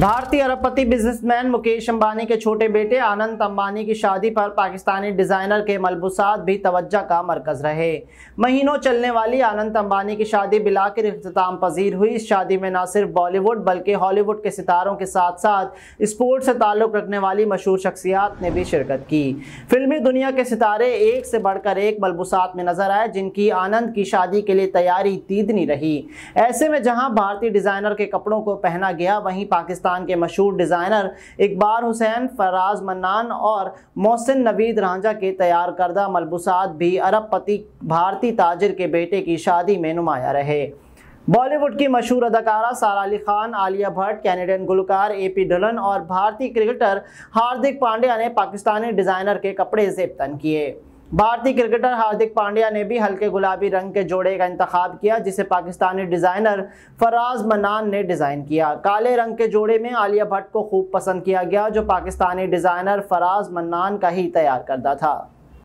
भारतीय अरबपति बिजनेसमैन मुकेश अंबानी के छोटे बेटे आनंद अंबानी की शादी पर पाकिस्तानी डिज़ाइनर के मलबूसात भी तवज्जो का मरकज़ रहे महीनों चलने वाली आनंद अंबानी की शादी बिलाकर अख्ताम पजीर हुई इस शादी में न सिर्फ बॉलीवुड बल्कि हॉलीवुड के सितारों के साथ साथ स्पोर्ट्स से ताल्लुक़ रखने वाली मशहूर शख्सियात ने भी शिरकत की फिल्मी दुनिया के सितारे एक से बढ़कर एक मलबूसात में नज़र आए जिनकी आनंद की शादी के लिए तैयारी तीदनी रही ऐसे में जहाँ भारतीय डिज़ाइनर के कपड़ों को पहना गया वहीं पाकिस्तान पाकिस्तान के मशहूर डिज़ाइनर इकबार हुसैन फराज मन्नान और मोहसिन नवीद रांझा के तैयार करदा मलबूसात भी अरबपति भारतीय ताजर के बेटे की शादी में नुमाया रहे बॉलीवुड की मशहूर अदाकारा सारा अली खान आलिया भट्ट कैनेडियन गुलकार ए पी ढिलन और भारतीय क्रिकेटर हार्दिक पांड्या ने पाकिस्तानी डिज़ाइनर के कपड़े से किए भारतीय क्रिकेटर हार्दिक पांड्या ने भी हल्के गुलाबी रंग के जोड़े का इंतखब किया जिसे पाकिस्तानी डिज़ाइनर फराज मनान ने डिज़ाइन किया काले रंग के जोड़े में आलिया भट्ट को खूब पसंद किया गया जो पाकिस्तानी डिज़ाइनर फराज मनान का ही तैयार करता था